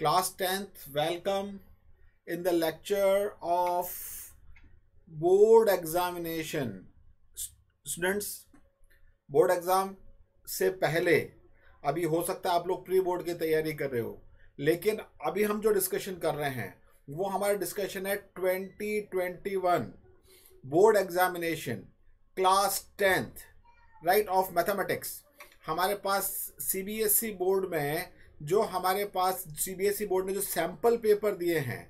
class 10th welcome in the lecture of board examination students board exam से पहले अभी हो सकता है आप लोग प्री बोर्ड की तैयारी कर रहे हो लेकिन अभी हम जो डिस्कशन कर रहे हैं वो हमारा डिस्कशन है 2021 board examination class tenth right of mathematics हमारे पास सीबीएसई बोर्ड e में जो हमारे पास सीबीएसई e बोर्ड ने जो सैंपल पेपर दिए हैं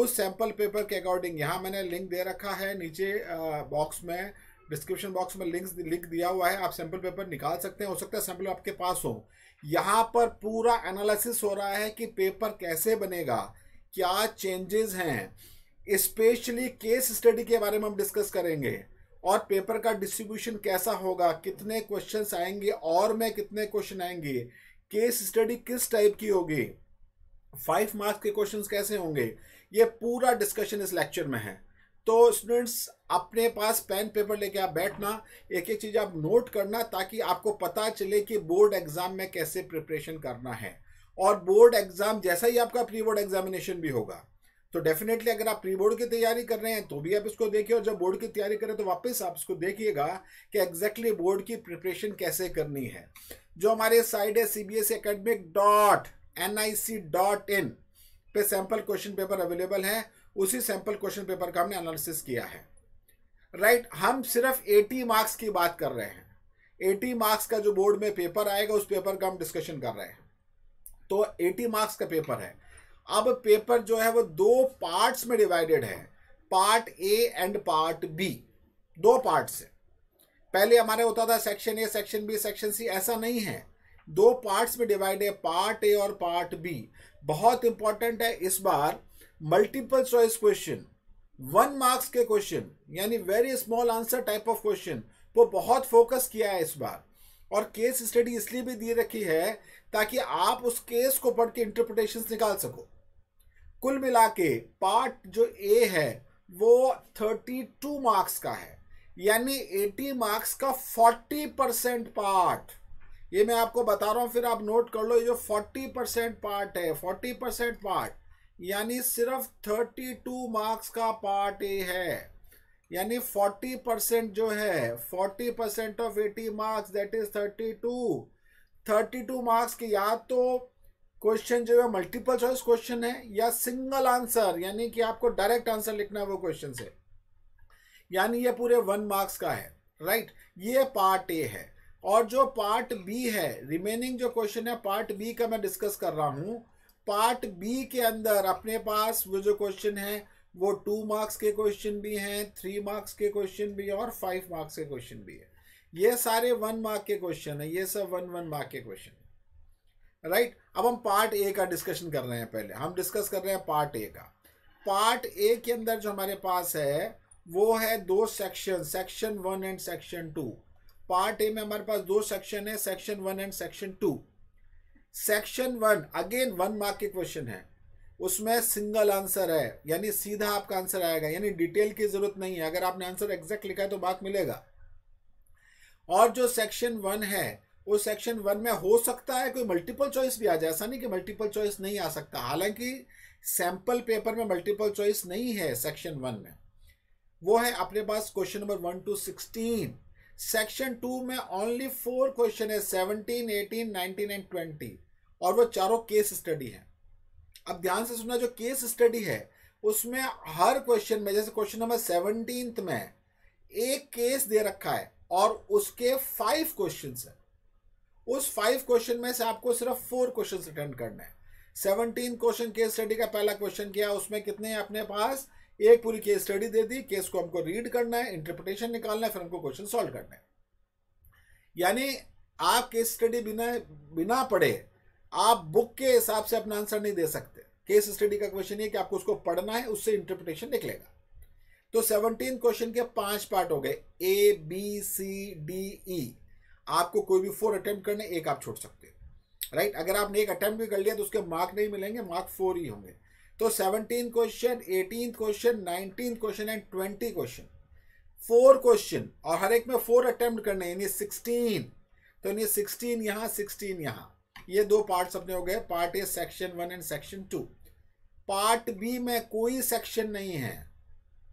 उस सैंपल पेपर के अकॉर्डिंग यहाँ मैंने लिंक दे रखा है नीचे बॉक्स में डिस्क्रिप्शन बॉक्स में लिंक लिंक दिया हुआ है आप सैंपल पेपर निकाल सकते हैं हो सकता है सैंपल आपके पास हो यहाँ पर पूरा एनालिसिस हो रहा है कि पेपर कैसे बनेगा क्या चेंजेस हैं स्पेशली केस स्टडी के बारे में हम डिस्कस करेंगे और पेपर का डिस्ट्रीब्यूशन कैसा होगा कितने क्वेश्चन आएंगे और में कितने क्वेश्चन आएंगे केस स्टडी किस टाइप की होगी फाइव मार्क्स के क्वेश्चंस कैसे होंगे ये पूरा डिस्कशन इस लेक्चर में है तो स्टूडेंट्स अपने पास पेन पेपर लेके आप बैठना एक एक चीज़ आप नोट करना ताकि आपको पता चले कि बोर्ड एग्जाम में कैसे प्रिपरेशन करना है और बोर्ड एग्जाम जैसा ही आपका प्री बोर्ड एग्जामिनेशन भी होगा तो डेफिनेटली अगर आप प्री बोर्ड की तैयारी कर रहे हैं तो भी आप इसको देखिए और जब बोर्ड की तैयारी करें तो वापस आप इसको देखिएगा कि एग्जैक्टली बोर्ड की प्रिपरेशन कैसे करनी है जो हमारे साइड है C B S dot N I C dot in पे सैंपल क्वेश्चन पेपर अवेलेबल है उसी सैंपल क्वेश्चन पेपर का हमने एनालिसिस किया है राइट right, हम सिर्फ 80 मार्क्स की बात कर रहे हैं 80 मार्क्स का जो बोर्ड में पेपर आएगा उस पेपर का हम डिस्कशन कर रहे हैं तो 80 मार्क्स का पेपर है अब पेपर जो है वो दो पार्ट्स में डिवाइडेड है part A and part B दो पार्ट्स है पहले हमारे होता था section A section B section C ऐसा नहीं है दो पार्ट्स में डिवाइड है पार्ट ए और पार्ट बी बहुत इंपॉर्टेंट है इस बार multiple choice question one marks के क्वेश्चन यानी very small answer type of question वो बहुत फोकस किया है इस बार और केस स्टडी इसलिए भी दी रखी है ताकि आप उस केस को पढ़ के इंटरप्रिटेशन निकाल सको कुल मिला के पार्ट जो ए है वो 32 मार्क्स का है यानी 80 मार्क्स का 40 परसेंट पार्ट ये मैं आपको बता रहा हूँ फिर आप नोट कर लो ये जो 40 परसेंट पार्ट है 40 परसेंट पार्ट यानी सिर्फ 32 मार्क्स का पार्ट ए है यानी 40 परसेंट जो है 40 percent of 80 marks that is 32 32 marks के याद तो क्वेश्चन जो है मल्टीपल चॉइस क्वेश्चन है या सिंगल आंसर यानी कि आपको डायरेक्ट आंसर लिखना है वो क्वेश्चन से यानी ये पूरे वन मार्क्स का है राइट right? ये पार्ट ए है और जो पार्ट बी है रिमेनिंग जो क्वेश्चन है पार्ट बी का मैं डिस्कस कर रहा हूँ पार्ट बी के अंदर अपने पास वो जो क्वेश्चन है वो टू मार्क्स के क्वेश्चन भी हैं थ्री मार्क्स के क्वेश्चन भी और फाइव मार्क्स के क्वेश्चन भी है ये सारे वन मार्क के क्वेश्चन है ये सब वन वन मार्क के क्वेश्चन राइट अब हम पार्ट ए का डिस्कशन कर रहे हैं पहले हम डिस्कस कर रहे हैं पार्ट ए का पार्ट ए के अंदर जो हमारे पास है वो है दो section section one and section two part A में हमारे पास दो सेक्शन है section one and section two section one again one mark के क्वेश्चन है उसमें सिंगल आंसर है यानी सीधा आपका आंसर आएगा यानी डिटेल की जरूरत नहीं है अगर आपने आंसर एग्जैक्ट लिखा है तो मार्क मिलेगा और जो सेक्शन वन है वो सेक्शन वन में हो सकता है कोई मल्टीपल चॉइस भी आ जाए ऐसा नहीं कि मल्टीपल चॉइस नहीं आ सकता हालांकि सैंपल पेपर में मल्टीपल चॉइस नहीं है सेक्शन वन में वो है अपने पास question number one to sixteen section two में ओनली फोर क्वेश्चन है seventeen eighteen nineteen and twenty और वो चारों केस स्टडी है अब ध्यान से सुनना जो केस स्टडी है उसमें हर क्वेश्चन में जैसे क्वेश्चन नंबर सेवनटीन में एक केस दे रखा है और उसके फाइव क्वेश्चन है उस फाइव क्वेश्चन में से आपको सिर्फ फोर क्वेश्चन अटेंड करना है सेवनटीन क्वेश्चन केस स्टडी का पहला क्वेश्चन किया उसमें कितने अपने पास एक पूरी केस स्टडी दे दी केस को हमको रीड करना है इंटरप्रिटेशन निकालना है फिर हमको क्वेश्चन सॉल्व करना है यानी आप केस स्टडी बिना बिना पढ़े आप बुक के हिसाब से अपना आंसर नहीं दे सकते केस स्टडी का क्वेश्चन ये कि आपको उसको पढ़ना है उससे इंटरप्रिटेशन निकलेगा तो सेवनटीन क्वेश्चन के पांच पार्ट हो गए ए बी सी डी ई आपको कोई भी फोर अटेम्प्ट करने एक आप छोड़ सकते हो राइट अगर आपने एक अटेम्प्ट भी कर लिया तो उसके मार्क नहीं मिलेंगे मार्क फोर ही होंगे तो seventeen question eighteen question nineteen question and twenty question four question और हर एक में फोर अटेम्प्ट करने यानी सिक्सटीन तो यानी सिक्सटीन यहाँ सिक्सटीन यहाँ ये दो पार्ट्स अपने हो गए part A section one and section two part B में कोई सेक्शन नहीं है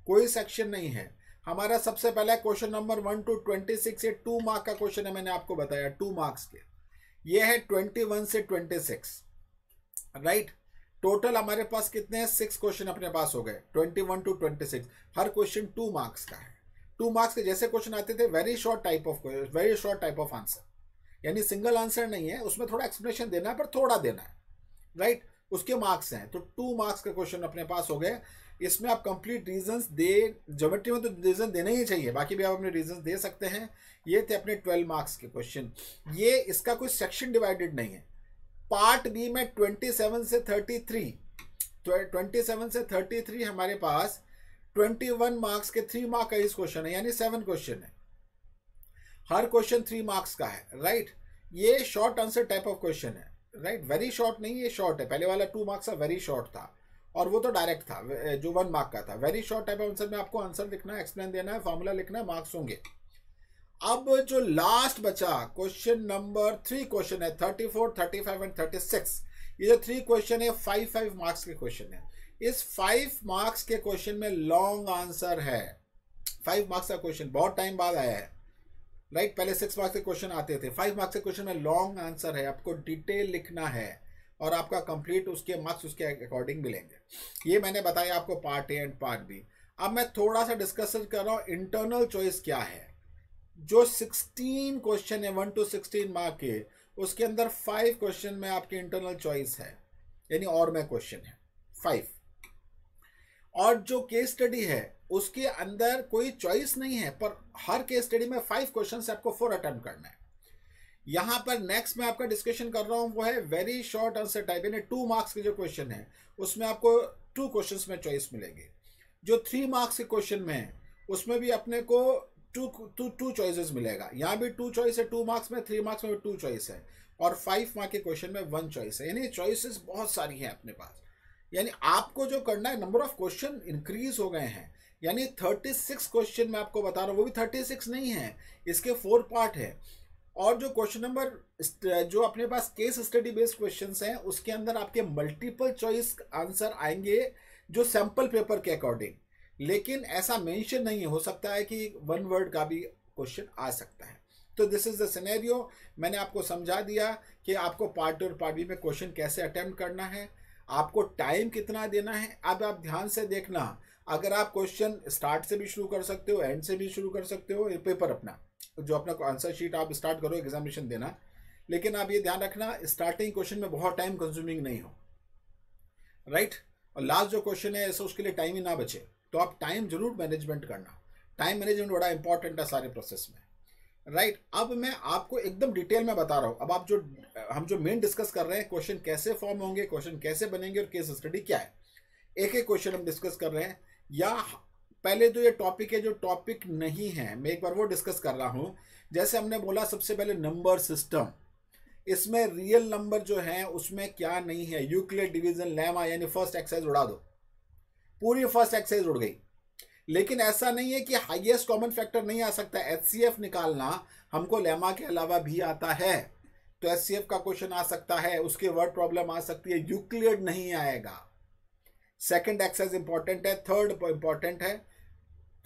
कोई सेक्शन नहीं है हमारा सबसे पहला question number one to twenty six ये टू मार्क का क्वेश्चन है मैंने आपको बताया टू मार्क्स के ये है ट्वेंटी वन से ट्वेंटी सिक्स राइट टोटल हमारे पास कितने हैं सिक्स क्वेश्चन अपने पास हो गए twenty one to twenty six हर क्वेश्चन टू मार्क्स का है टू मार्क्स के जैसे क्वेश्चन आते थे very short type of very short type of answer यानी सिंगल आंसर नहीं है उसमें थोड़ा एक्सप्लेनेशन देना है पर थोड़ा देना है राइट right? उसके मार्क्स हैं तो टू मार्क्स का क्वेश्चन अपने पास हो गए इसमें आप कंप्लीट रीजंस दे ज्योमेट्री में तो रीज़न देना ही चाहिए बाकी भी आप अपने रीजंस दे सकते हैं ये थे अपने ट्वेल्व मार्क्स के क्वेश्चन ये इसका कोई सेक्शन डिवाइडेड नहीं है पार्ट बी में ट्वेंटी सेवन से थर्टी थ्री ट्वेंटी सेवन से थर्टी थ्री हमारे पास ट्वेंटी वन मार्क्स के थ्री मार्क का इस क्वेश्चन है यानी सेवन क्वेश्चन है हर क्वेश्चन थ्री मार्क्स का है राइट ये short answer type of question है राइट वेरी शॉर्ट नहीं ये शॉर्ट है पहले वाला टू मार्क्स का वेरी शॉर्ट था और वो तो डायरेक्ट था जो वन मार्क का था वेरी शॉर्ट टाइप आंसर में आपको आंसर लिखना है एक्सप्लेन देना है फॉर्मूला लिखना है मार्क्स होंगे अब जो लास्ट बचा क्वेश्चन नंबर थ्री क्वेश्चन है thirty four thirty five and thirty six ये जो थ्री क्वेश्चन है फाइव फाइव मार्क्स के क्वेश्चन है इस फाइव मार्क्स के क्वेश्चन में लॉन्ग आंसर है फाइव मार्क्स का क्वेश्चन बहुत टाइम बाद आया है राइट right? पहले सिक्स मार्क्स के क्वेश्चन आते थे फाइव मार्क्स के क्वेश्चन में लॉन्ग आंसर है आपको डिटेल लिखना है और आपका कंप्लीट उसके मार्क्स उसके अकॉर्डिंग मिलेंगे ये मैंने बताया आपको part A and part B अब मैं थोड़ा सा डिस्कशन कर रहा हूँ इंटरनल चॉइस क्या है जो 16 क्वेश्चन है वन टू 16 मार्क के उसके अंदर फाइव क्वेश्चन में आपकी इंटरनल चॉइस है यानी और में क्वेश्चन है फाइव और जो केस स्टडी है उसके अंदर कोई चॉइस नहीं है पर हर केस स्टडी में फाइव क्वेश्चन आपको फोर अटेम्प्ट करना है यहां पर नेक्स्ट मैं आपका डिस्कशन कर रहा हूं वो है वेरी शॉर्ट आंसर टाइप यानी टू मार्क्स के जो क्वेश्चन है उसमें आपको टू क्वेश्चन में चॉइस मिलेंगे जो थ्री मार्क्स के क्वेश्चन में है उसमें भी अपने को टू टू टू चॉइसेस मिलेगा यहाँ भी टू चॉइस है टू मार्क्स में थ्री मार्क्स में टू चॉइस है और फाइव मार्क के क्वेश्चन में वन चॉइस है यानी चॉइसेस बहुत सारी हैं अपने पास यानी आपको जो करना है नंबर ऑफ क्वेश्चन इंक्रीज हो गए हैं यानी थर्टी सिक्स क्वेश्चन मैं आपको बता रहा हूँ वो भी थर्टी सिक्स नहीं है इसके फोर पार्ट है और जो क्वेश्चन नंबर जो अपने पास केस स्टडी बेस्ड क्वेश्चंस हैं उसके अंदर आपके मल्टीपल चॉइस आंसर आएंगे जो सैंपल पेपर के अकॉर्डिंग लेकिन ऐसा मेंशन नहीं हो सकता है कि वन वर्ड का भी क्वेश्चन आ सकता है तो दिस इज द सिनेरियो मैंने आपको समझा दिया कि आपको पार्ट और पार्ट बी में क्वेश्चन कैसे अटेम्प्ट करना है आपको टाइम कितना देना है अब आप ध्यान से देखना अगर आप क्वेश्चन स्टार्ट से भी शुरू कर सकते हो एंड से भी शुरू कर सकते हो पेपर अपना जो अपना आंसर शीट आप स्टार्ट करो एग्जामिनेशन देना लेकिन आप ये ध्यान रखना स्टार्टिंग क्वेश्चन में बहुत टाइम कंज्यूमिंग नहीं हो राइट right? और लास्ट जो क्वेश्चन है ऐसा उसके लिए टाइम ही ना बचे तो आप टाइम जरूर मैनेजमेंट करना टाइम मैनेजमेंट बड़ा इंपॉर्टेंट है सारे प्रोसेस में राइट right, अब मैं आपको एकदम डिटेल में बता रहा हूँ अब आप जो हम जो मेन डिस्कस कर रहे हैं क्वेश्चन कैसे फॉर्म होंगे क्वेश्चन कैसे बनेंगे और केस स्टडी क्या है एक एक क्वेश्चन हम डिस्कस कर रहे हैं या पहले तो ये टॉपिक है जो टॉपिक नहीं है मैं एक बार वो डिस्कस कर रहा हूँ जैसे हमने बोला सबसे पहले नंबर सिस्टम इसमें रियल नंबर जो है उसमें क्या नहीं है यूक्लियर डिवीजन लेमा यानी फर्स्ट एक्साइज उड़ा दो पूरी फर्स्ट एक्साइज उड़ गई लेकिन ऐसा नहीं है कि हाइएस्ट कॉमन फैक्टर नहीं आ सकता एच निकालना हमको लेमा के अलावा भी आता है तो एच का क्वेश्चन आ सकता है उसके वर्ड प्रॉब्लम आ सकती है यूक्लियर नहीं आएगा सेकेंड एक्सरसाइज इंपॉर्टेंट है थर्ड इंपॉर्टेंट है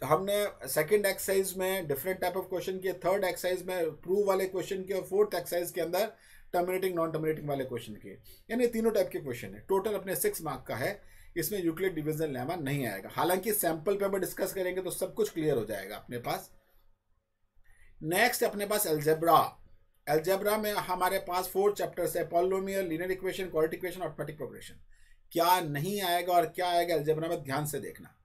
हमने सेकंड एक्सरसाइज में डिफरेंट टाइप ऑफ क्वेश्चन किए थर्ड एक्सरसाइज में प्रूव वाले क्वेश्चन किए और फोर्थ एक्सरसाइज के अंदर टर्मिनेटिंग नॉन टर्मिनेटिंग वाले क्वेश्चन किए यानी तीनों टाइप के क्वेश्चन है टोटल अपने सिक्स मार्क का है इसमें यूक्लिड डिविजन लेमा नहीं आएगा हालांकि सैंपल पेपर डिस्कस करेंगे तो सब कुछ क्लियर हो जाएगा अपने पास नेक्स्ट अपने पास एल्जेब्रा एल्जेब्रा में हमारे पास फोर चैप्टर्स है polynomial linear equation quadratic equation arithmetic progression क्या नहीं आएगा और क्या आएगा एल्जेब्रा में ध्यान से देखना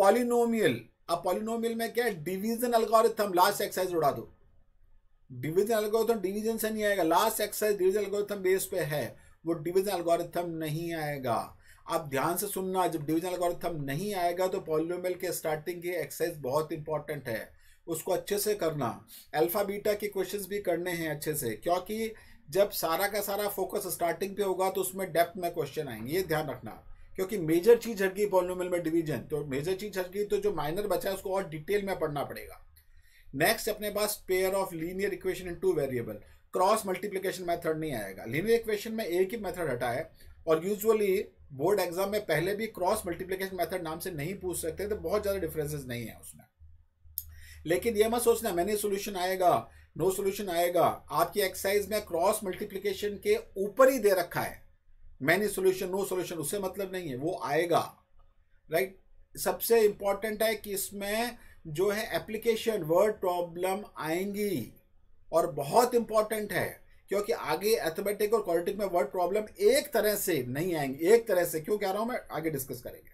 पॉलिनोमियल अब पॉलिनोमियल में क्या है डिवीजन अलगोरिथम लास्ट एक्सरसाइज उड़ा दो डिवीजन अलगोरिथम डिवीजन से नहीं आएगा last exercise division algorithm base पे है वो डिवीजन अलगोरिथम नहीं आएगा आप ध्यान से सुनना जब डिवीजन अलगोरिथम नहीं आएगा तो पॉलिनोमियल के स्टार्टिंग की एक्सरसाइज बहुत इंपॉर्टेंट है उसको अच्छे से करना अल्फा बीटा के क्वेश्चंस भी करने हैं अच्छे से क्योंकि जब सारा का सारा फोकस स्टार्टिंग पे होगा तो उसमें डेप्थ में क्वेश्चन आएंगे ये ध्यान रखना क्योंकि मेजर चीज हट गई पॉलिनोमियल में डिवीजन तो मेजर चीज हट गई तो जो माइनर बचा है उसको और डिटेल में पढ़ना पड़ेगा नेक्स्ट अपने पास pair of linear equation in two variable cross multiplication method नहीं आएगा लीनियर इक्वेशन में एक ही मेथड हटा है और यूजली बोर्ड एग्जाम में पहले भी क्रॉस मल्टीप्लीकेशन मैथड नाम से नहीं पूछ सकते तो बहुत ज़्यादा डिफरेंसेज नहीं है उसमें लेकिन ये मत सोचना मैंने सोल्यूशन आएगा नो no सोल्यूशन आएगा आपकी एक्सरसाइज में क्रॉस मल्टीप्लीकेशन के ऊपर ही दे रखा है मैनी सोल्यूशन नो सोल्यूशन उससे मतलब नहीं है वो आएगा राइट right? सबसे इंपॉर्टेंट है कि इसमें जो है एप्लीकेशन वर्ड प्रॉब्लम आएंगी और बहुत इंपॉर्टेंट है क्योंकि आगे एथमेटिक और क्वालिटिक में वर्ड प्रॉब्लम एक तरह से नहीं आएंगे एक तरह से क्यों कह रहा हूं मैं आगे डिस्कस करेंगे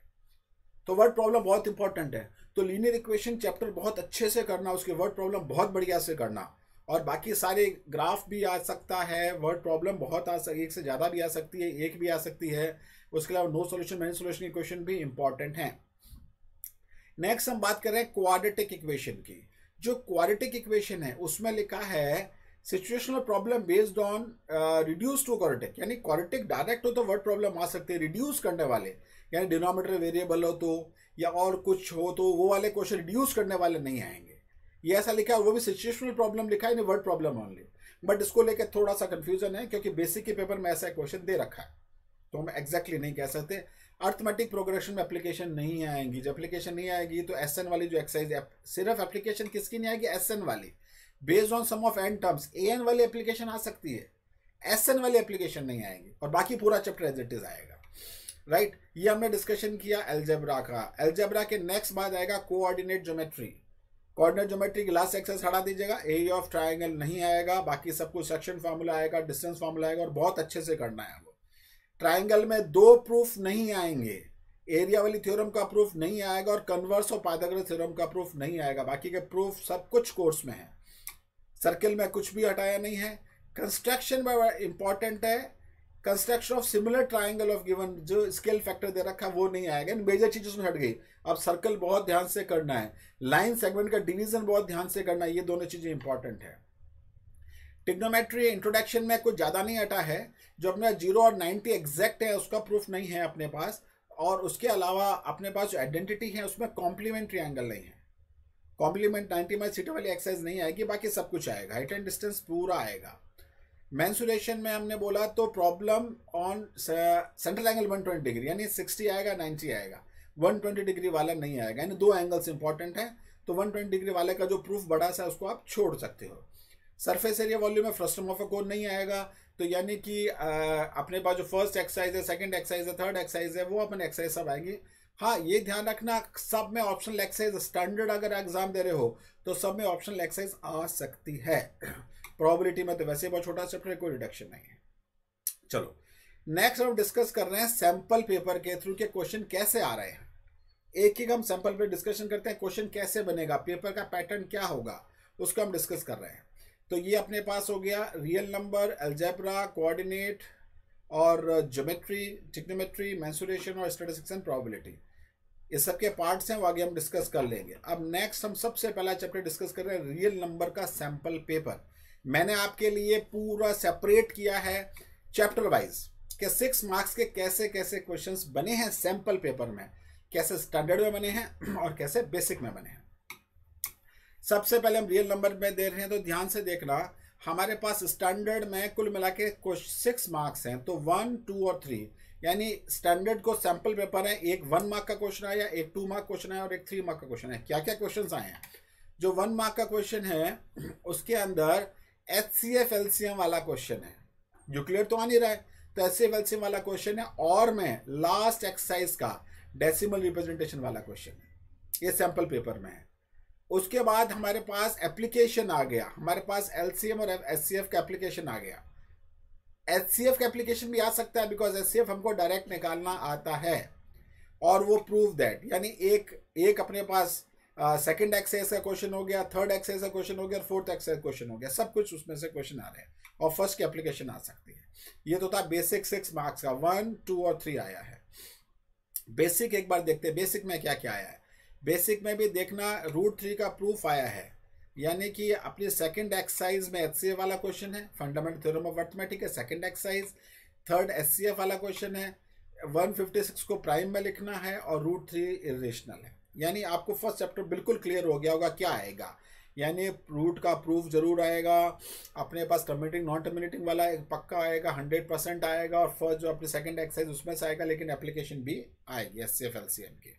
तो वर्ड प्रॉब्लम बहुत इंपॉर्टेंट है तो लीनियर इक्वेशन चैप्टर बहुत अच्छे से करना उसके वर्ड प्रॉब्लम बहुत बढ़िया से करना और बाकी सारे ग्राफ भी आ सकता है वर्ड प्रॉब्लम बहुत आ सक एक से ज़्यादा भी आ सकती है एक भी आ सकती है उसके अलावा नो सोल्यूशन मैन सोल्यूशन के क्वेश्चन भी इंपॉर्टेंट हैं नेक्स्ट हम बात कर रहे हैं क्वाडिटिक इक्वेशन की जो क्वाडिटिक इक्वेशन है उसमें लिखा है situational problem based on reduce to quadratic यानी क्वारिटिक डायरेक्ट हो तो वर्ड प्रॉब्लम आ सकते हैं रिड्यूस करने वाले यानी डिनोमीटर वेरिएबल हो तो या और कुछ हो तो वो वाले क्वेश्चन रिड्यूस करने वाले नहीं आएंगे ये ऐसा लिखा है वो भी सिचुएशनल प्रॉब्लम लिखा है वर्ड प्रॉब्लम ऑनली बट इसको लेकर थोड़ा सा कंफ्यूजन है क्योंकि बेसिक के पेपर में ऐसा क्वेश्चन दे रखा है तो हम एग्जैक्टली नहीं कह सकते अर्थमेटिक प्रोग्रेशन में एप्लीकेशन नहीं आएंगी जब एप्लीकेशन नहीं आएगी तो एस वाली जो एक्सरसाइज एप, सिर्फ एप्लीकेशन किसकी नहीं आएगी एस एन वाली based on sum of N terms A वाली एप्लीकेशन आ सकती है एस एन वाली एप्लीकेशन नहीं आएगी और बाकी पूरा चैप्टर एज इट इज आएगा राइट right? ये हमने डिस्कशन किया एल्जेब्रा का एल्जेब्रा के नेक्स्ट बाद आएगा कोऑर्डिनेट ज्योमेट्री कोऑर्डिनेट जोमेट्री ग्लास एक्सेस हटा दीजिएगा एरिया ऑफ ट्राइंगल नहीं आएगा बाकी सब कुछ सेक्शन फार्मूला आएगा डिस्टेंस फार्मूला आएगा और बहुत अच्छे से करना है वो ट्राइंगल में दो प्रूफ नहीं आएंगे एरिया वाली थ्योरम का प्रूफ नहीं आएगा और कन्वर्स और पादग्र थ्योरम का प्रूफ नहीं आएगा बाकी के प्रूफ सब कुछ कोर्स में है सर्किल में कुछ भी हटाया नहीं है कंस्ट्रक्शन में इंपॉर्टेंट है construction of similar triangle of given जो स्केल फैक्टर दे रखा वो नहीं आएगा मेजर चीज उसमें हट गई अब सर्कल बहुत ध्यान से करना है लाइन सेगमेंट का डिवीजन बहुत ध्यान से करना है ये दोनों चीजें इंपॉर्टेंट है टिग्नोमेट्री इंट्रोडक्शन में कुछ ज़्यादा नहीं हटा है जो अपना जीरो और नाइन्टी एग्जैक्ट है उसका प्रूफ नहीं है अपने पास और उसके अलावा अपने पास जो आइडेंटिटी है उसमें कॉम्प्लीमेंट्री एंगल नहीं है कॉम्प्लीमेंट नाइन्टी माइल सीटर वाली एक्सरसाइज नहीं आएगी बाकी सब कुछ आएगा हाइट एंड डिस्टेंस पूरा आएगा मैंसुरेशन में हमने बोला तो problem on central angle 120 degree यानी 60 आएगा 90 आएगा 120 डिग्री वाला नहीं आएगा यानी दो एंगल्स इंपॉर्टेंट हैं तो 120 डिग्री वाले का जो प्रूफ बड़ा सा उसको आप छोड़ सकते हो सरफेस एरिया वॉल्यूम में फ्रस्टम ऑफ अ कोन नहीं आएगा तो यानी कि अपने पास जो फर्स्ट एक्सरसाइज है सेकेंड एक्सरसाइज है थर्ड एक्सरसाइज है वो अपन एक्सरसाइज सब आएंगी हाँ ये ध्यान रखना सब में ऑप्शनल एक्सरसाइज स्टैंडर्ड अगर एग्जाम दे रहे हो तो सब में ऑप्शनल एक्सरसाइज आ सकती है प्रोबेबिलिटी में तो वैसे बहुत छोटा चैप्टर है कोई रिडक्शन नहीं है चलो नेक्स्ट हम डिस्कस कर रहे हैं सैंपल पेपर के थ्रू के क्वेश्चन कैसे आ रहे हैं एक ही हम सैंपल पे डिस्कशन करते हैं क्वेश्चन कैसे बनेगा पेपर का पैटर्न क्या होगा उसको हम डिस्कस कर रहे हैं तो ये अपने पास हो गया रियल नंबर एल्जेब्रा कोऑर्डिनेट और ज्योमेट्री टिक्नोमेट्री मैंसुरेशन और स्टेटिस्टिक्स एंड प्रोबेबिलिटी ये सब के पार्ट्स हैं वो आगे हम डिस्कस कर लेंगे अब नेक्स्ट हम सबसे पहला चैप्टर डिस्कस कर रहे हैं रियल नंबर का सैंपल पेपर मैंने आपके लिए पूरा सेपरेट किया है चैप्टर वाइज के सिक्स मार्क्स के कैसे कैसे क्वेश्चंस बने हैं सैंपल पेपर में कैसे स्टैंडर्ड में बने हैं और कैसे बेसिक में बने हैं सबसे पहले हम रियल नंबर में दे रहे हैं तो ध्यान से देखना हमारे पास स्टैंडर्ड में कुल मिला के सिक्स मार्क्स हैं तो वन टू और थ्री यानी स्टैंडर्ड को सैंपल पेपर है एक वन मार्क का क्वेश्चन आया एक टू मार्क क्वेश्चन आया और एक थ्री मार्क का क्वेश्चन है क्या क्या क्वेश्चन आए हैं जो वन मार्क का क्वेश्चन है उसके अंदर एच सी एफ एलसीएम वाला क्वेश्चन है जो क्लियर तो आ नहीं रहा है तो एच सी एफ एलसीएम वाला क्वेश्चन है और मैं लास्ट एक्सरसाइज का डेसिमल रिप्रेजेंटेशन वाला क्वेश्चन है ये सैंपल पेपर में है उसके बाद हमारे पास एप्लीकेशन आ गया हमारे पास एलसीएम और एच सी एफ का एप्लीकेशन आ गया एच सी एफ का एप्लीकेशन भी आ सकता है बिकॉज एच सी एफ हमको डायरेक्ट निकालना आता है और वो प्रूव दैट यानी एक एक अपने पास सेकंड एक्सेस का क्वेश्चन हो गया थर्ड एक्सेस का क्वेश्चन हो गया और फोर्थ एक्सेस क्वेश्चन हो गया सब कुछ उसमें से क्वेश्चन आ रहे हैं और फर्स्ट की एप्लीकेशन आ सकती है ये तो था बेसिक सिक्स मार्क्स का वन टू और थ्री आया है बेसिक एक बार देखते हैं बेसिक में क्या क्या आया है बेसिक में भी देखना रूट थ्री का प्रूफ आया है यानी कि अपने सेकंड एक्सरसाइज में एच वाला क्वेश्चन है फंडामेंटल थ्योरम ऑफ अर्थमेटिक है सेकंड एक्सरसाइज थर्ड एच वाला क्वेश्चन है 156 को प्राइम में लिखना है और रूट थ्री इरेशनल है यानी आपको फर्स्ट चैप्टर बिल्कुल क्लियर हो गया होगा क्या आएगा यानी रूट का प्रूफ जरूर आएगा अपने पास टर्मिनेटिंग नॉन टर्मिनेटिंग वाला पक्का आएगा हंड्रेड परसेंट आएगा और फर्स्ट जो अपनी सेकंड एक्सरसाइज उसमें से आएगा लेकिन एप्लीकेशन भी आएगी S C F L C M की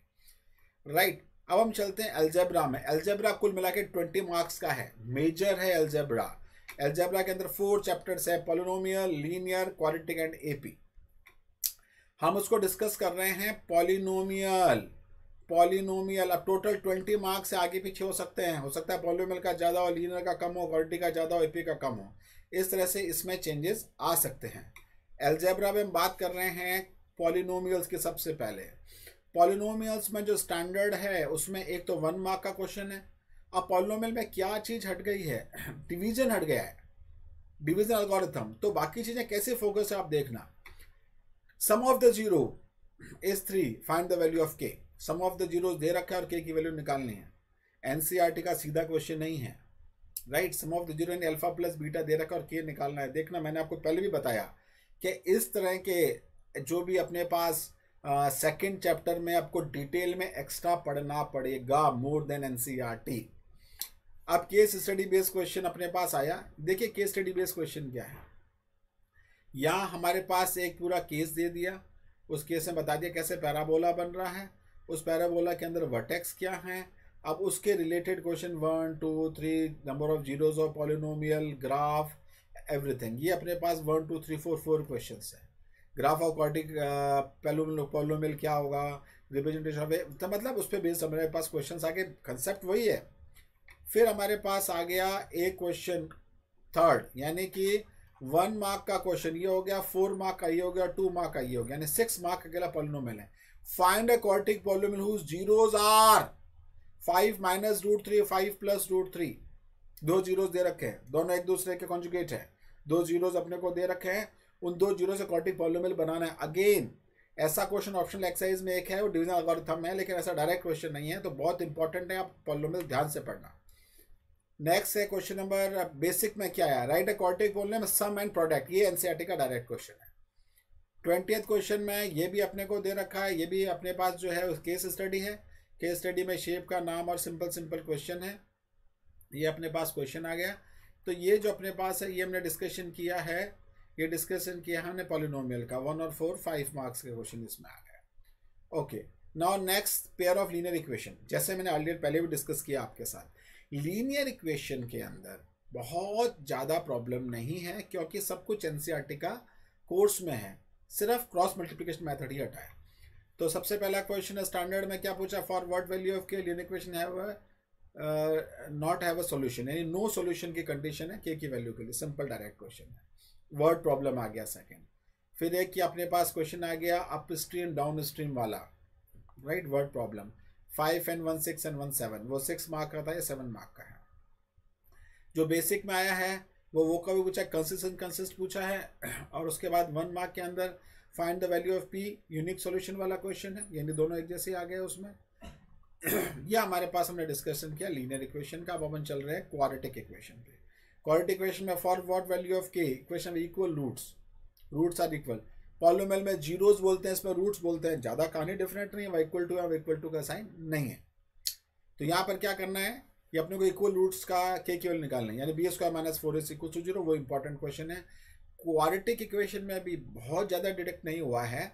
राइट अब हम चलते हैं एल्जेब्रा में एल्जेब्रा कुल मिला के ट्वेंटी मार्क्स का है मेजर है एल्जेब्रा एल्जेब्रा के अंदर फोर चैप्टर्स है polynomial linear quadratic and AP हम उसको डिस्कस कर रहे हैं पॉलिनोमियल पॉलिनोमियल अब टोटल ट्वेंटी मार्क्स से आगे पीछे हो सकते हैं हो सकता है पॉलिनोमियल का ज़्यादा हो लीनर का कम हो वर्टी का ज़्यादा हो एपी का कम हो इस तरह से इसमें चेंजेस आ सकते हैं एल्जेब्रा में हम बात कर रहे हैं पॉलिनोमियल्स के सबसे पहले पॉलिनोमियल्स में जो स्टैंडर्ड है उसमें एक तो वन मार्क का क्वेश्चन है अब पॉलिनोमियल में क्या चीज़ हट गई है डिवीजन हट गया है डिवीजन अलगोरिथम तो बाकी चीज़ें कैसे फोकस है आप देखना sum of the zero is three find the value of K sum of the zeros दे रखा है और के की वैल्यू निकालनी है एनसीईआरटी e का सीधा क्वेश्चन नहीं है right sum of the zero alpha plus beta दे रखा और के निकालना है देखना मैंने आपको पहले भी बताया कि इस तरह के जो भी अपने पास सेकेंड uh, चैप्टर में आपको डिटेल में एक्स्ट्रा पढ़ना पड़ेगा मोर देन टी अब केस स्टडी बेस्ड क्वेश्चन अपने पास आया देखिए केस स्टडी बेस्ड क्वेश्चन क्या है यहाँ हमारे पास एक पूरा केस दे दिया उस केस में बता दिया कैसे पैराबोला बन रहा है उस पैराबोला के अंदर वर्टेक्स क्या हैं अब उसके related question one two three number of zeros of polynomial graph everything ये अपने पास one two three four four question है ग्राफ ऑफ क्वार्टिक पॉलोमिल क्या होगा रिप्रेजेंटेशन ऑफ तो मतलब उस पर बेस्ड हमारे पास क्वेश्चन आगे कंसेप्ट वही है फिर हमारे पास आ गया एक क्वेश्चन थर्ड यानी कि वन मार्क का क्वेश्चन ये हो गया फोर मार्क का ये हो गया टू मार्क का ये हो गया यानी सिक्स मार्क अकेला पॉलिनोमियल है find a quartic polynomial whose zeros are 5 minus root 3 5 plus root 3 दो जीरोस दे रखे हैं दोनों एक दूसरे के कॉन्जुगेट हैं दो जीरोस अपने को दे रखे हैं उन दो जीरो से क्वार्टिक पॉलोमिल बनाना है अगेन ऐसा क्वेश्चन ऑप्शनल एक्सरसाइज में एक है वो डिवीजन अल्गोरिथम है लेकिन ऐसा डायरेक्ट क्वेश्चन नहीं है तो बहुत इंपॉर्टेंट है आप पॉलोमिल ध्यान से पढ़ना नेक्स्ट है क्वेश्चन नंबर बेसिक में क्या आया right a quartic polynomial sum and product ये एनसीआरटी e का डायरेक्ट क्वेश्चन है ट्वेंटी क्वेश्चन में ये भी अपने को दे रखा है ये भी अपने पास जो है उस केस स्टडी है केस स्टडी में शेप का नाम और सिंपल सिंपल क्वेश्चन है ये अपने पास क्वेश्चन आ गया तो ये जो अपने पास है ये हमने डिस्कशन किया है ये डिस्कशन किया हमने पॉलिनोमियल का वन और फोर फाइव मार्क्स के क्वेश्चन इसमें आ गया okay now next pair of linear equation जैसे मैंने ऑलरेडी पहले भी डिस्कस किया आपके साथ लीनियर इक्वेशन के अंदर बहुत ज़्यादा प्रॉब्लम नहीं है क्योंकि सब कुछ एन e का कोर्स में है सिर्फ क्रॉस मल्टीप्लीकेशन मैथड ही हटाया तो सबसे पहला क्वेश्चन है स्टैंडर्ड में क्या पूछा for word value of K linear equation है नॉट हैव अ सोल्यूशन यानी नो सोल्यूशन की कंडीशन है के की वैल्यू के लिए सिंपल डायरेक्ट क्वेश्चन है वर्ड प्रॉब्लम आ गया सेकेंड फिर एक कि अपने पास क्वेश्चन आ गया अप स्ट्रीम डाउन स्ट्रीम वाला right word problem five and one six and one seven वो सिक्स मार्क का था या सेवन मार्क का है जो बेसिक में आया है वो वो कभी पूछा पूछा कंसिस्टेंट कंसिस्ट पूछा है और उसके बाद वन मार्क के अंदर find the value of P unique solution वाला क्वेश्चन है यानी दोनों एक जैसे आ गए उसमें यह हमारे पास हमने डिस्कशन किया लीनियर इक्वेशन का अब अपन चल रहे हैं क्वारिटिक इक्वेशन पे क्वारिटिक इक्वेशन में for what value of K equation equal roots roots are equal polynomial में जीरोज बोलते हैं इसमें रूट्स बोलते हैं ज़्यादा कहानी डिफरेंट नहीं है इक्वल टू है इक्वल टू का साइन नहीं है तो यहाँ पर क्या करना है ये अपने को इक्वल रूट्स का के केवल निकालना है यानी B square minus four S equal to zero वो इंपॉर्टेंट क्वेश्चन है क्वाड्रेटिक इक्वेशन में अभी बहुत ज़्यादा डिटेक्ट नहीं हुआ है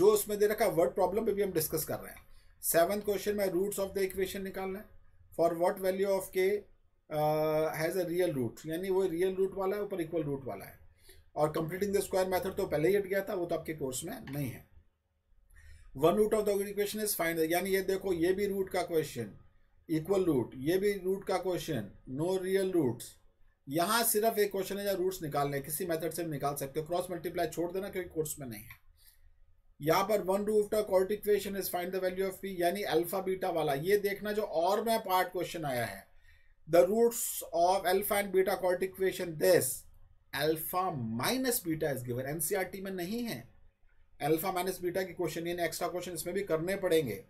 जो उसमें दे रखा वर्ड प्रॉब्लम पे भी हम डिस्कस कर रहे हैं सेवन्थ क्वेश्चन में रूट्स ऑफ द इक्वेशन निकालना है for what value of K has a real root यानी वो रियल रूट वाला है ऊपर इक्वल रूट वाला है और कंप्लीटिंग द स्क्वायर मेथड तो पहले ही हट गया था वो तो आपके कोर्स में नहीं है one root of the equation is find यानी ये देखो ये भी रूट का क्वेश्चन इक्वल रूट ये भी रूट का क्वेश्चन नो रियल रूट्स यहाँ सिर्फ एक क्वेश्चन है या रूट्स निकालने किसी मेथड से निकाल सकते हो क्रॉस मल्टीप्लाई छोड़ देना क्योंकि कोर्स में नहीं है यहाँ पर वन रूट का is find the value of P यानी अल्फा बीटा वाला ये देखना जो और में पार्ट क्वेश्चन आया है the roots of alpha and beta court this alpha minus beta is given NCERT में नहीं है एल्फा माइनस बीटा की क्वेश्चन एक्स्ट्रा क्वेश्चन इसमें भी करने पड़ेंगे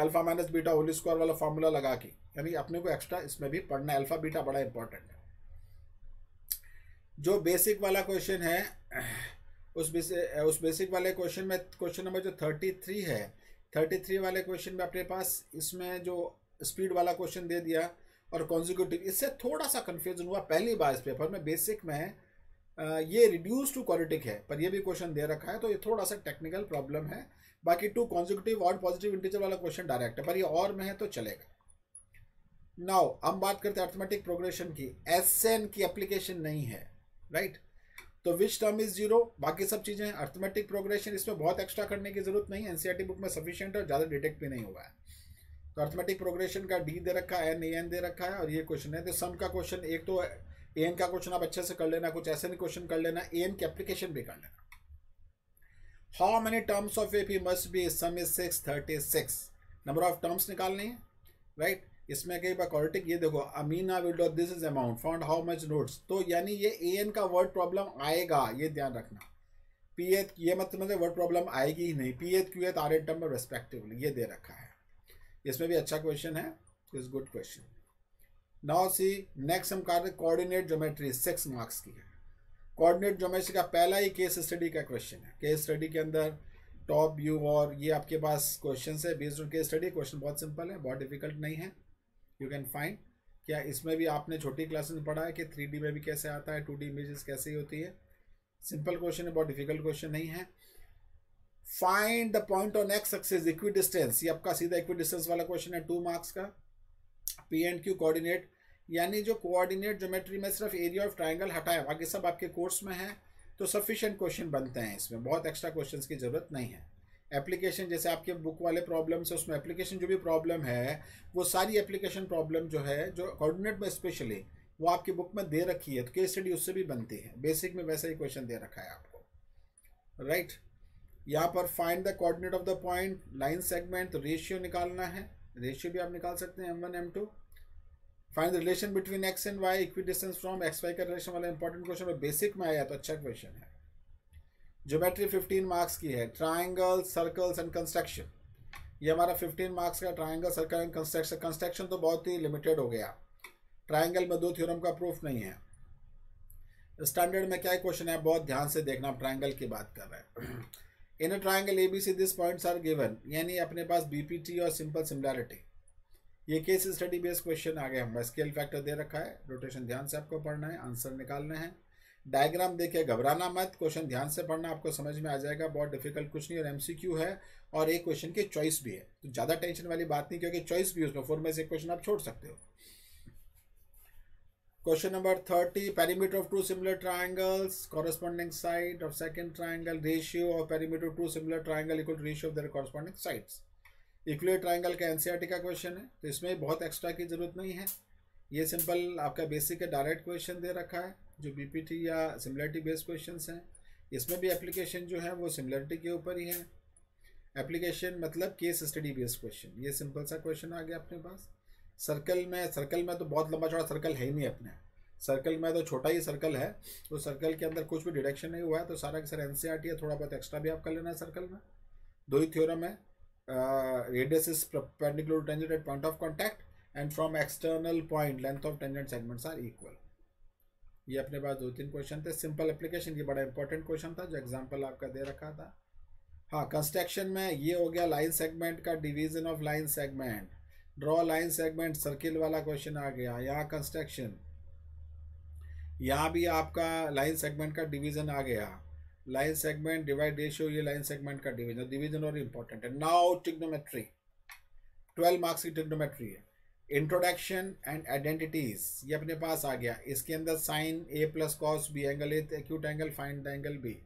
alpha minus beta whole square वाला फॉर्मूला लगा के यानी अपने को एक्स्ट्रा इसमें भी पढ़ना अल्फा बीटा बड़ा इंपॉर्टेंट है जो बेसिक वाला क्वेश्चन है उस बेसिक उस बेसिक वाले क्वेश्चन में क्वेश्चन नंबर जो थर्टी थ्री है थर्टी थ्री वाले क्वेश्चन में अपने पास इसमें जो स्पीड वाला क्वेश्चन दे दिया और कॉन्जिक्यूटिव इससे थोड़ा सा कन्फ्यूजन हुआ पहली बार इस पेपर में बेसिक में ये रिड्यूस टू क्वालिटिक है पर ये भी क्वेश्चन दे रखा है तो ये थोड़ा सा टेक्निकल प्रॉब्लम है बाकी टू कॉन्जिक्यूटिव और पॉजिटिव इंटीजर वाला क्वेश्चन डायरेक्ट है पर ये और में है तो चलेगा नाउ हम बात करते हैं अर्थमेटिक प्रोग्रेशन की एस एन की एप्लीकेशन नहीं है राइट right? तो विच टर्म इज जीरो बाकी सब चीज़ें अर्थमेटिक प्रोग्रेशन इसमें बहुत एक्स्ट्रा करने की जरूरत नहीं है बुक e में सफिशियंट और ज़्यादा डिटेक्ट भी नहीं हुआ है तो अर्थमेटिक प्रोग्रेशन का डी दे रखा है एन ए एन दे रखा है और ये क्वेश्चन है तो सम का क्वेश्चन एक तो ए एन का क्वेश्चन आप अच्छे से कर लेना कुछ ऐसे नहीं क्वेश्चन कर लेना ए एन की एप्लीकेशन भी कर लेना how many terms of A P must be sum is six thirty six number of terms निकालने हैं राइट right? इसमें कई बकॉर्टिक ये देखो Amina will draw this is amount found how much notes तो यानी ये ए एन का वर्ड प्रॉब्लम आएगा ये ध्यान रखना पी एथ ये मतलब समझे वर्ड प्रॉब्लम आएगी ही नहीं पी एथ क्यू एथ आर एन टर्म रेस्पेक्टिवली ये दे रखा है इसमें भी अच्छा क्वेश्चन है is good question now see next हम रहे कोऑर्डिनेट ज्योमेट्री सिक्स मार्क्स की है कोऑर्डिनेट जोमेट्री का पहला ही केस स्टडी का क्वेश्चन है केस स्टडी के अंदर टॉप व्यू और ये आपके पास क्वेश्चन है based on case study question बहुत सिंपल है बहुत डिफिकल्ट नहीं है यू कैन फाइंड क्या इसमें भी आपने छोटी क्लासेस में पढ़ा है कि थ्री में भी कैसे आता है टू डी इमेजेस कैसे होती है सिंपल क्वेश्चन है बहुत डिफिकल्ट क्वेश्चन नहीं है find the point on X axis equidistance ये आपका सीधा इक्वी डिस्टेंस वाला क्वेश्चन है टू मार्क्स का पी एंड क्यू कोऑर्डिनेट यानी जो कोऑर्डिनेट ज्योमेट्री में सिर्फ एरिया ऑफ ट्राइंगल हटाया बाकी सब आपके कोर्स में है तो सफिशेंट क्वेश्चन बनते हैं इसमें बहुत एक्स्ट्रा क्वेश्चन की ज़रूरत नहीं है एप्लीकेशन जैसे आपके बुक वाले प्रॉब्लम्स है उसमें एप्लीकेशन जो भी प्रॉब्लम है वो सारी एप्लीकेशन प्रॉब्लम जो है जो कोऑर्डिनेट में स्पेशली वो आपकी बुक में दे रखी है तो केस स्टडी उससे भी बनती है बेसिक में वैसा ही क्वेश्चन दे रखा है आपको राइट right? यहाँ पर find the coordinate of the point line segment तो रेशियो निकालना है रेशियो भी आप निकाल सकते हैं M one M two find the relation between X and Y equidistance from X Y का रिलेशन वाला इंपॉर्टेंट क्वेश्चन और बेसिक में आया तो अच्छा क्वेश्चन है ज्योमेट्री 15 मार्क्स की है ट्राइंगल सर्कल्स एंड कंस्ट्रक्शन ये हमारा 15 मार्क्स का triangle circle and construction construction तो बहुत ही लिमिटेड हो गया ट्राइंगल में दो थ्योरम का प्रूफ नहीं है स्टैंडर्ड में क्या क्वेश्चन है बहुत ध्यान से देखना ट्राइंगल की बात कर रहे हैं in triangle A B C this points are given यानी अपने पास बी पी टी और सिंपल सिमिलैरिटी ये केस स्टडी बेस्ड क्वेश्चन आगे हमें स्केल फैक्टर दे रखा है रोटेशन ध्यान से आपको पढ़ना है आंसर निकालने हैं डायग्राम देखे घबराना मत क्वेश्चन ध्यान से पढ़ना आपको समझ में आ जाएगा बहुत डिफिकल्ट कुछ नहीं और एमसीक्यू है और एक क्वेश्चन की चॉइस भी है तो ज़्यादा टेंशन वाली बात नहीं क्योंकि चॉइस भी उसमें फोर में से क्वेश्चन आप छोड़ सकते हो question number thirty perimeter of two similar triangles corresponding side of second triangle ratio of perimeter two similar triangle equal ratio of their corresponding sides equally triangle का एनसीईआरटी e का question है तो इसमें बहुत एक्स्ट्रा की ज़रूरत नहीं है ये सिंपल आपका बेसिक है डायरेक्ट क्वेश्चन दे रखा है जो बीपीटी या सिमिलरिटी बेस्ड क्वेश्चंस हैं इसमें भी एप्लीकेशन जो है वो सिमिलरिटी के ऊपर ही है एप्लीकेशन मतलब केस स्टडी बेस्ड क्वेश्चन ये सिंपल सा क्वेश्चन आ गया अपने पास सर्कल में सर्कल में तो बहुत लंबा चौड़ा सर्कल है ही नहीं अपने सर्कल में तो छोटा ही सर्कल है तो सर्कल के अंदर कुछ भी डिडक्शन नहीं हुआ है तो सारा sir N C R T है थोड़ा बहुत एक्स्ट्रा भी आप कर लेना है सर्कल में दो ही थ्योरम है uh, radius is perpendicular to tangent at point of contact and from external point length of tangent segments are equal ये अपने पास दो तीन क्वेश्चन थे सिंपल एप्लीकेशन ये बड़ा इंपॉर्टेंट क्वेश्चन था जो एग्जांपल आपका दे रखा था हाँ कंस्ट्रक्शन में ये हो गया लाइन सेगमेंट का division of line segment draw line segment circle वाला क्वेश्चन आ गया यहाँ कंस्ट्रक्शन यहाँ भी आपका लाइन सेगमेंट का डिवीजन आ गया लाइन सेगमेंट डिवाइड रेशियो ये लाइन सेगमेंट का डिवीजन डिवीजन और इम्पोर्टेंट है नाउ टिग्नोमेट्री ट्वेल्व मार्क्स की टिग्नोमेट्री है इंट्रोडक्शन एंड आइडेंटिटीज ये अपने पास आ गया इसके अंदर sine A plus cos B angle A acute angle find the angle B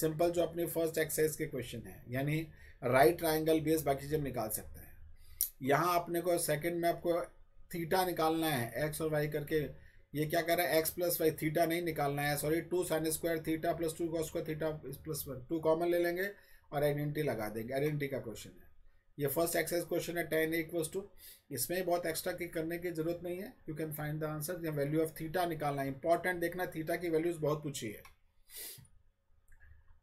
simple जो अपने फर्स्ट एक्सरसाइज के क्वेश्चन है यानी राइट ट्राइंगल बेस बाकी चीज़ हम निकाल सकते हैं यहाँ अपने को सेकेंड में आपको थीटा निकालना है एक्स और वाई करके ये क्या कर रहा है एक्स प्लस वाई थीटा नहीं निकालना है sorry two sine square theta plus two cos square theta plus one two common ले लेंगे और आइडेंटिटी लगा देंगे आइडेंटिटी का क्वेश्चन है ये फर्स्ट एक्सरसाइज क्वेश्चन है टेन इक्वल्स टू इसमें बहुत एक्स्ट्रा की करने की जरूरत नहीं है you can find the answer या वैल्यू ऑफ थीटा निकालना है इंपॉर्टेंट देखना थीटा की वैल्यूज बहुत पूछी है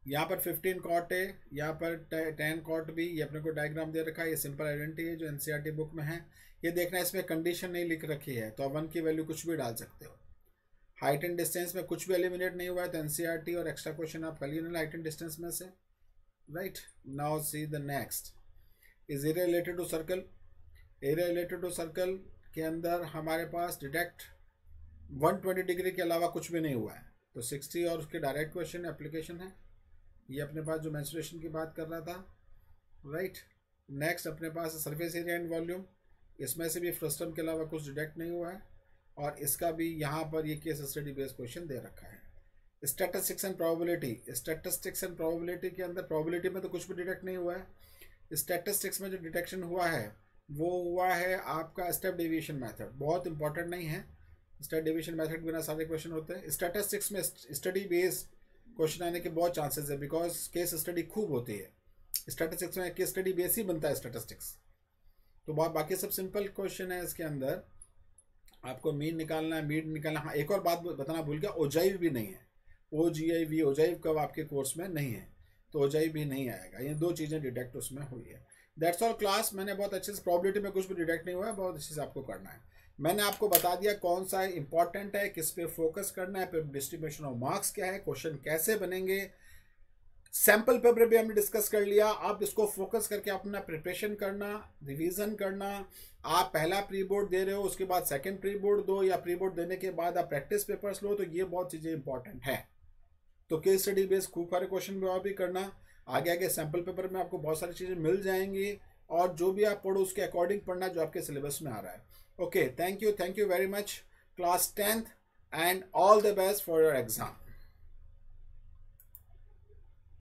यहाँ पर 15 कॉट है यहाँ पर 10 कॉट भी ये अपने को डायग्राम दे रखा है ये सिंपल आइडेंटिटी है जो एनसीईआरटी बुक e में है ये देखना इसमें कंडीशन नहीं लिख रखी है तो आप वन की वैल्यू कुछ भी डाल सकते हो हाइट एंड डिस्टेंस में कुछ भी एलिमिनेट नहीं हुआ है तो एन e और एक्स्ट्रा क्वेश्चन आप कर लिए हाइट एंड डिस्टेंस में से right now see the next is area related to circle area related to circle के अंदर हमारे पास डिटेक्ट 120 डिग्री के अलावा कुछ भी नहीं हुआ है तो 60 और उसके डायरेक्ट क्वेश्चन एप्लीकेशन है ये अपने पास जो मैंसुरेशन की बात कर रहा था राइट right. नेक्स्ट अपने पास सरफेस एरिया एंड वॉल्यूम इसमें से भी फ्रस्टम के अलावा कुछ डिडक्ट नहीं हुआ है और इसका भी यहाँ पर ये केस स्टडी बेस्ड क्वेश्चन दे रखा है statistics and probability statistics and probability के अंदर प्रोबेबिलिटी में तो कुछ भी डिटेक्ट नहीं हुआ है स्टेटस्टिक्स में जो डिटेक्शन हुआ है वो हुआ है आपका स्टेप डिवीजन मेथड बहुत इंपॉर्टेंट नहीं है स्टेप डिवीजन मेथड बिना सारे क्वेश्चन होते हैं स्टेटस्टिक्स में स्टडी बेस्ड क्वेश्चन आने के बहुत चांसेज है बिकॉज केस स्टडी खूब होती है स्टेटस्टिक्स में केस स्टडी बेस ही बनता है स्टेटस्टिक्स तो बाकी सब सिंपल क्वेश्चन है इसके अंदर आपको मीन निकालना है मीड निकालना हाँ एक और बात बताना भूल गया ओजाइव भी नहीं है ओ जी आई वी ओजाइव कब आपके कोर्स में नहीं है तो ओजाइव भी नहीं आएगा ये दो चीज़ें डिटेक्ट उसमें हुई है दैट्स ऑल क्लास मैंने बहुत अच्छे से प्रॉब्लिटी में कुछ भी डिटेक्ट नहीं हुआ है बहुत अच्छे से आपको करना है मैंने आपको बता दिया कौन सा इंपॉर्टेंट है किस पे फोकस करना है फिर डिस्ट्रीब्यूशन ऑफ मार्क्स क्या है क्वेश्चन कैसे बनेंगे सैंपल पेपर भी हमने डिस्कस कर लिया आप इसको फोकस करके अपना प्रिपरेशन करना रिवीजन करना आप पहला प्री बोर्ड दे रहे हो उसके बाद सेकंड प्री बोर्ड दो या प्री बोर्ड देने के बाद आप प्रैक्टिस पेपर्स लो तो ये बहुत चीज़ें इंपॉर्टेंट है तो केस स्टडी बेस्ड खूब सारे क्वेश्चन आप भी करना आगे आगे सैम्पल पेपर में आपको बहुत सारी चीज़ें मिल जाएंगी और जो भी आप पढ़ो उसके अकॉर्डिंग पढ़ना जो आपके सिलेबस में आ रहा है okay thank you thank you very much class tenth and all the best for your exam